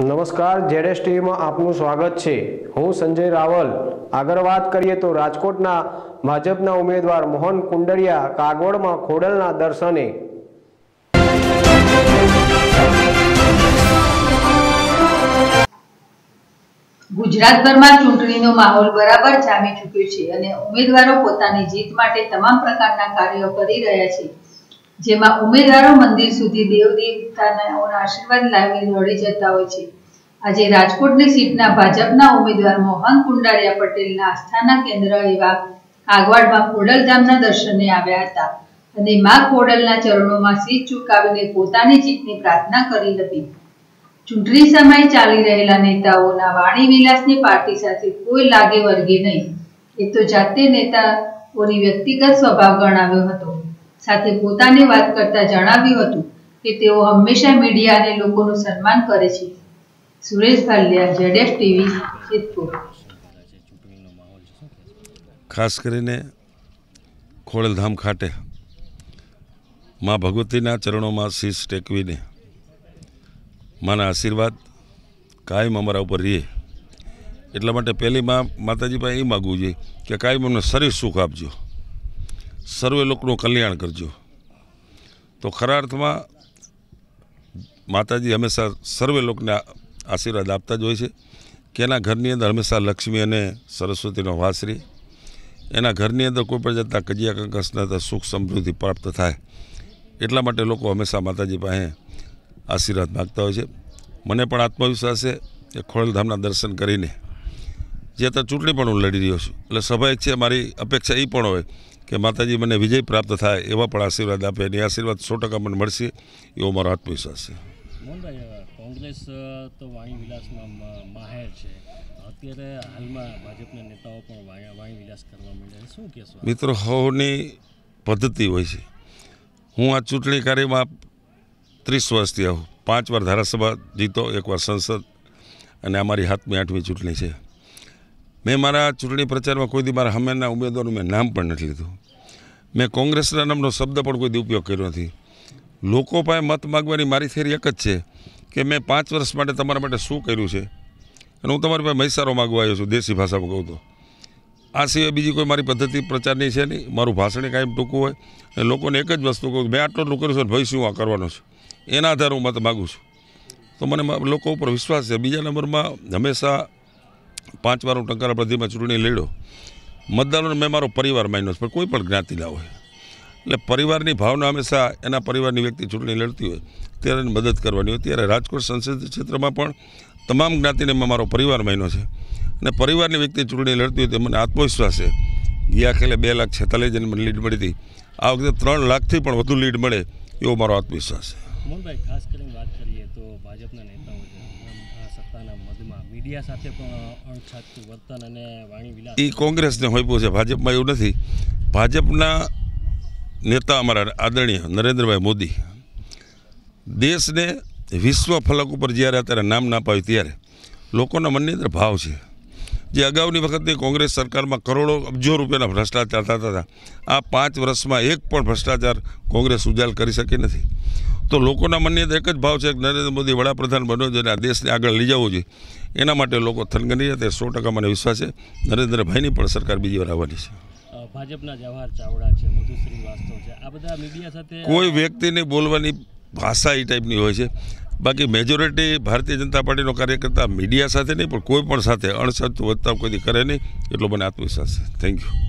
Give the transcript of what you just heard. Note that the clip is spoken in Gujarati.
નમસ્કાર જેડેસ ટીવીમાં આપનું સ્વાગત છે હું સંજય રાવલ આગળ વાત કરીએ તો રાજકોટના ભાજપના ઉમેદવાર મોહન કુંડરિયા કાગોડમાં ખોડલના દર્શને ગુજરાતભરમાં ચૂંટણીનો માહોલ બરાબર જામી ચૂક્યો છે અને ઉમેદવારો પોતાની જીત માટે તમામ પ્રકારના કાર્યો કરી રહ્યા છે જેમાં ઉમેદવારો મંદિર સુધી દેવ દેવતાના આશીર્વાદ લાવી દોડી જતા હોય છે આજે રાજકોટની સીટના ભાજપના ઉમેદવાર મોહન કુંડારિયા પટેલના આસ્થાના કેન્દ્ર એવા કાગવાડમાં ખોડલધામના દર્શને આવ્યા હતા અને મા ખોડલના ચરણોમાં સીટ ચૂકાવીને પોતાની જીતની પ્રાર્થના કરી હતી ચૂંટણી સમયે ચાલી રહેલા નેતાઓના વાણી વિલાસની પાર્ટી સાથે કોઈ લાગે વર્ગે નહીં એ તો જાતે નેતાઓની વ્યક્તિગત સ્વભાવ ગણાવ્યો હતો સાથે પોતાની વાત કરતા જણાવ્યું હતું કે તેઓ હંમેશા મીડિયા અને લોકોનું સન્માન કરે છે સુરેશ ભાલિયા જેડેફ ટીવી જેતપુર ખાસ કરીને ખોડલધામ ખાતે મા ભગવતીના ચરણોમાં શીશ ટેકવીને માના આશીર્વાદ કાયમ અમારા ઉપર રહીએ એટલા માટે પહેલી માં માતાજી પાસે એ માગવું જોઈએ કે કાયમ અમને શરીર સુખ આપજો સર્વે લોકોનું કલ્યાણ કરજો તો ખરા અર્થમાં માતાજી હંમેશા સર્વે લોકોને આશીર્વાદ આપતા જ હોય છે કે એના ઘરની અંદર હંમેશા લક્ષ્મી અને સરસ્વતીનો વાસરી એના ઘરની અંદર કોઈ પણ જાતના કજિયા કંકસના સુખ સમૃદ્ધિ પ્રાપ્ત થાય એટલા માટે લોકો હંમેશા માતાજી પાસે આશીર્વાદ માગતા હોય છે મને પણ આત્મવિશ્વાસ છે કે ખોડલધામના દર્શન કરીને જે અત્યારે ચૂંટણી પણ હું લડી રહ્યો છું એટલે સ્વાભાવિક છે મારી અપેક્ષા એ પણ હોય કે માતાજી મને વિજય પ્રાપ્ત થાય એવા પણ આશીર્વાદ આપે અને આશીર્વાદ સો ટકા મને મળશે એવો મારો આત્મવિશ્વાસ છે મોહનભાઈ કોંગ્રેસ તો વાણી વિલાસમાં માહેર છે અત્યારે હાલમાં ભાજપના નેતાઓ પણ વાણી વિલાસ કરવા માંડ્યા શું કહેશો મિત્રો હોની પદ્ધતિ હોય છે હું આ ચૂંટણી કાર્યમાં ત્રીસ વર્ષથી આવું પાંચ વાર ધારાસભા જીતો એકવાર સંસદ અને અમારી હાથમી આઠમી ચૂંટણી છે મેં મારા ચૂંટણી પ્રચારમાં કોઈ દી મારા હમેરના ઉમેદવારનું મેં નામ પણ નથી લીધું મેં કોંગ્રેસના નામનો શબ્દ પણ કોઈ દી ઉપયોગ કર્યો નથી લોકો પાસે મત માગવાની મારી થેરી એક જ છે કે મેં પાંચ વર્ષ માટે તમારા માટે શું કર્યું છે અને હું તમારી પાસે મહિસારો માગવા આવ્યો છું દેશી ભાષામાં કહું તો આ સિવાય બીજી કોઈ મારી પદ્ધતિ પ્રચારની છે નહીં મારું ભાષણ કાંઈ ટૂંકું હોય અને લોકોને એક જ વસ્તુ કહું મેં આટલો એટલું કર્યું છે ભાઈ શું આ કરવાનો છે એના આધારે હું મત માગું છું તો મને લોકો ઉપર વિશ્વાસ છે બીજા નંબરમાં હંમેશા પાંચ વાર હું ટંકારા પ્રતિમાં ચૂંટણી લડ્યો મતદારોને મેં મારો પરિવાર માન્યો છે પણ કોઈ પણ જ્ઞાતિના હોય એટલે પરિવારની ભાવના હંમેશા એના પરિવારની વ્યક્તિ ચૂંટણી લડતી હોય ત્યારે મદદ કરવાની હોય ત્યારે રાજકોટ સંસદીય ક્ષેત્રમાં પણ તમામ જ્ઞાતિને મેં મારો પરિવાર માન્યો છે અને પરિવારની વ્યક્તિ ચૂંટણી લડતી હોય તે મને આત્મવિશ્વાસ છે ગયા ખેલે બે લાખ છેતાલીસ જણ મને લીડ મળી હતી આ વખતે ત્રણ લાખથી પણ વધુ લીડ મળે એવો મારો આત્મવિશ્વાસ છે મોહનભાઈ ખાસ કરીને વાત કરીએ તો ભાજપના નેતાઓ છે સત્તાના મધમાં મીડિયા સાથે પણ અણછાતું વર્તન અને વાણી વિલાસ એ કોંગ્રેસને હોઈપું છે ભાજપમાં એવું નથી ભાજપના નેતા અમારા આદરણીય નરેન્દ્રભાઈ મોદી દેશને વિશ્વ ફલક ઉપર જ્યારે અત્યારે નામ ના પાવ્યું ત્યારે લોકોના મનની અંદર ભાવ છે જે અગાઉની વખતની કોંગ્રેસ સરકારમાં કરોડો અબજો રૂપિયાના ભ્રષ્ટાચાર થતા હતા આ પાંચ વર્ષમાં એક પણ ભ્રષ્ટાચાર કોંગ્રેસ ઉજાલ કરી શકી નથી તો લોકોના મનની એક જ ભાવ છે કે નરેન્દ્ર મોદી વડાપ્રધાન બન્યો છે અને આ દેશને આગળ લઈ જવો જોઈએ એના માટે લોકો થનગની છે તે સો ટકા મને વિશ્વાસ છે નરેન્દ્રભાઈની પણ સરકાર બીજી વાર આવવાની છે કોઈ વ્યક્તિને બોલવાની ભાષા એ ટાઈપની હોય છે બાકી મેજોરિટી ભારતીય જનતા પાર્ટીનો કાર્યકર્તા મીડિયા સાથે નહીં પણ કોઈ પણ સાથે અણસંત વધતા કોઈ કરે નહીં એટલો મને આત્મવિશ્વાસ છે થેન્ક યુ